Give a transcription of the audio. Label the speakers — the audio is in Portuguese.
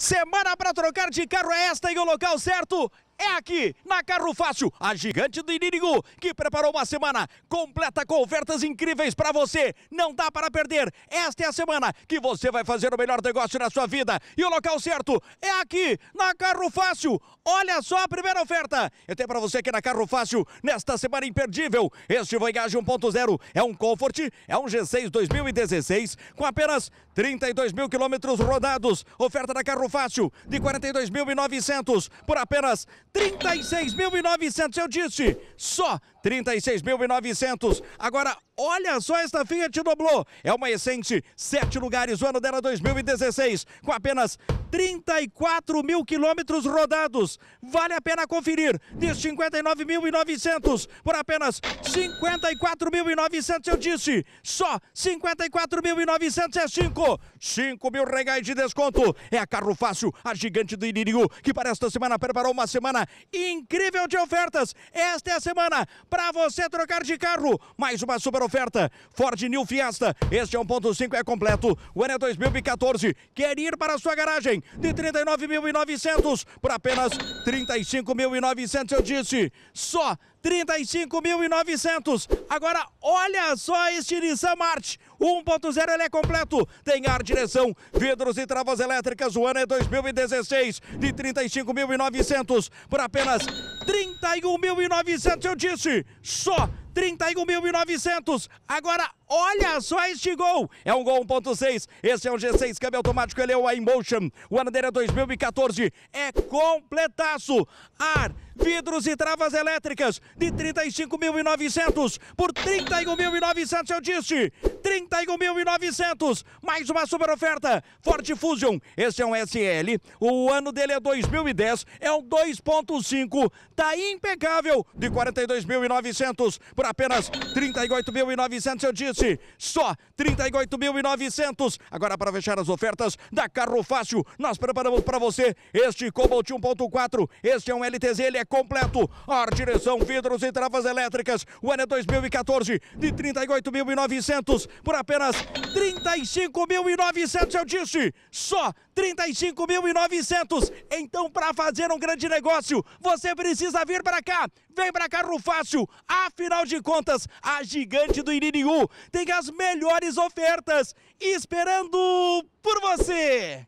Speaker 1: Semana para trocar de carro é esta e o local certo é aqui, na Carro Fácil, a gigante do Inimigo, que preparou uma semana completa com ofertas incríveis para você. Não dá para perder. Esta é a semana que você vai fazer o melhor negócio na sua vida. E o local certo é aqui, na Carro Fácil. Olha só a primeira oferta. Eu tenho para você aqui na Carro Fácil, nesta semana imperdível. Este Voyage 1.0 é um Comfort, é um G6 2016, com apenas 32 mil quilômetros rodados. Oferta da Carro Fácil, de 42.900 por apenas 36.900, eu disse, só 36.900. Agora, olha só esta Fiat Doblô. É uma Essence, sete lugares, o ano dela 2016, com apenas 34 mil quilômetros rodados. Vale a pena conferir. De 59.900 por apenas 54.900, eu disse. Só 54.900 é 5. 5 mil reais de desconto. É a Carro Fácil, a gigante do Iririu, que para esta semana preparou uma semana incrível de ofertas. Esta é a semana para você trocar de carro. Mais uma super oferta. Ford New Fiesta. Este é 1.5, é completo. O ano é 2014. Quer ir para a sua garagem de 39.900 por apenas 35.900, eu disse. Só 35.900. Agora, olha só este Nissan March. 1.0 ele é completo. Tem ar, direção, vidros e travas elétricas. O ano é 2016. De 35.900 por apenas 31.900, eu disse, só 31.900. Agora Olha só este gol! É um gol 1.6. Esse é um G6 câmbio automático. Ele é o iMotion. O ano dele é 2014. É completaço. Ar, vidros e travas elétricas de 35.900 por 31.900, eu disse. 31.900. Mais uma super oferta. Ford Fusion. Esse é um SL. O ano dele é 2010. É um 2.5. Tá impecável. De 42.900 por apenas 38.900, eu disse. Fiat, só 38.900. Agora para fechar as ofertas da Carro Fácil, nós preparamos para você este Cobalt 1.4. Este é um LTZ, ele é completo. Ar, direção, vidros e travas elétricas. O ano é 2014 de 38.900 por apenas 35.900, eu disse. Só 35.900. Então, para fazer um grande negócio, você precisa vir para cá. Vem para Carro Fácil. Afinal de contas, a gigante do Iririú tem as melhores ofertas esperando por você.